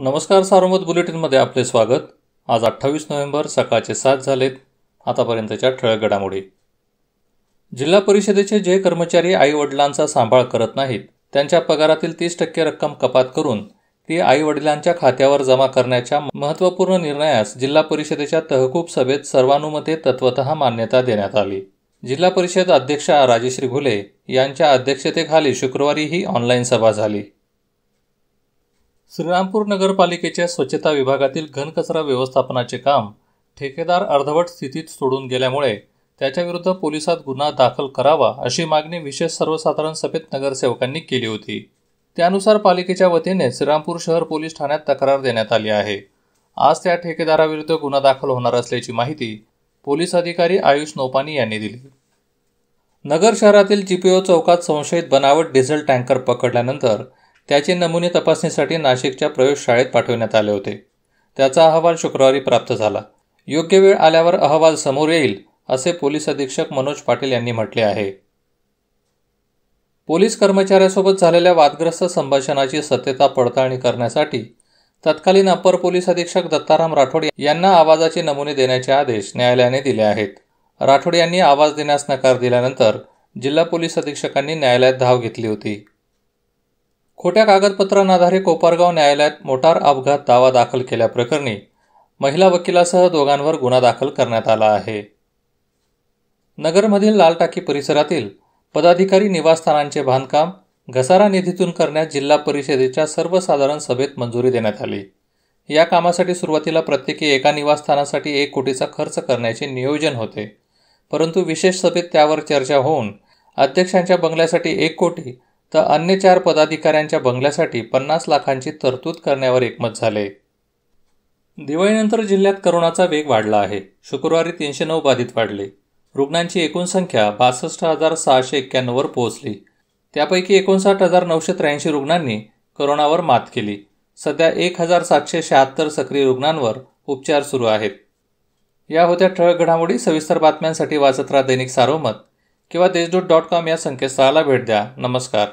नमस्कार सार्वमत बुलेटिनमध्ये आपले स्वागत आज अठ्ठावीस नोव्हेंबर सकाळचे सात झालेत आतापर्यंतच्या ठळक घडामोडी जिल्हा परिषदेचे जे कर्मचारी आईवडिलांचा सांभाळ करत नाहीत त्यांच्या पगारातील तीस टक्के रक्कम कपात करून ती आईवडिलांच्या खात्यावर जमा करण्याच्या महत्त्वपूर्ण निर्णयास जिल्हा परिषदेच्या तहकूब सभेत सर्वानुमते तत्वत मान्यता देण्यात आली जिल्हा परिषद अध्यक्षा राजेश्री घुले यांच्या अध्यक्षतेखाली शुक्रवारी ही ऑनलाईन सभा झाली श्रीरामपूर नगरपालिकेच्या स्वच्छता विभागातील घनकचरा व्यवस्थापनाचे काम ठेकेदार अर्धवट स्थितीत सोडून गेल्यामुळे त्याच्याविरुद्ध पोलिसात गुन्हा दाखल करावा अशी मागणी विशेष सर्वसाधारण सभेत नगरसेवकांनी केली होती त्यानुसार पालिकेच्या वतीने श्रीरामपूर शहर पोलीस ठाण्यात तक्रार देण्यात आली आहे आज त्या ठेकेदाराविरुद्ध गुन्हा दाखल होणार असल्याची माहिती पोलीस अधिकारी आयुष नोपानी यांनी दिली नगर शहरातील जीपीओ चौकात संशयित बनावट डिझेल टँकर पकडल्यानंतर त्याचे नमुने तपासणीसाठी नाशिकच्या प्रयोगशाळेत पाठवण्यात आले होते त्याचा अहवाल शुक्रवारी प्राप्त झाला योग्य वेळ आल्यावर अहवाल समोर येईल असे पोलीस अधीक्षक मनोज पाटील यांनी म्हटले आहे पोलीस कर्मचाऱ्यासोबत झालेल्या वादग्रस्त संभाषणाची सत्यता पडताळणी करण्यासाठी तत्कालीन अपर पोलीस अधीक्षक दत्ताराम राठोड यांना आवाजाचे नमुने देण्याचे आदेश न्यायालयाने दिले आहेत राठोड यांनी आवाज देण्यास नकार दिल्यानंतर जिल्हा पोलीस अधीक्षकांनी न्यायालयात धाव घेतली होती खोट्या कागदपत्रांआधारे कोपरगाव न्यायालयात मोटार अपघात दावा दाखल केल्याप्रकरणी महिला वकिलासह दोघांवर गुन्हा दाखल करण्यात आला आहे नगरमधील लालटाकी परिसरातील पदाधिकारी निवासस्थानांचे बांधकाम घसारा निधीतून करण्यास जिल्हा परिषदेच्या सर्वसाधारण सभेत मंजुरी देण्यात आली या कामासाठी सुरुवातीला प्रत्येकी एका निवासस्थानासाठी एक कोटीचा खर्च करण्याचे नियोजन होते परंतु विशेष सभेत त्यावर चर्चा होऊन अध्यक्षांच्या बंगल्यासाठी एक कोटी तर अन्य चार पदाधिकाऱ्यांच्या बंगल्यासाठी पन्नास लाखांची तरतूद करण्यावर एकमत झाले दिवाळीनंतर जिल्ह्यात करोनाचा वेग वाढला आहे शुक्रवारी तीनशे नऊ बाधित वाढले रुग्णांची एकूण संख्या बासष्ट हजार सहाशे एक्क्याण्णववर पोहोचली त्यापैकी एकोणसाठ हजार नऊशे त्र्याऐंशी रुग्णांनी करोनावर मात केली सध्या एक हजार सातशे शहात्तर सक्रिय रुग्णांवर उपचार सुरू आहेत या होत्या ठळक घडामोडी सविस्तर बातम्यांसाठी वाचत दैनिक सारोमत किंवा देशदूत डॉट कॉम या संकेतस्थळाला भेट द्या नमस्कार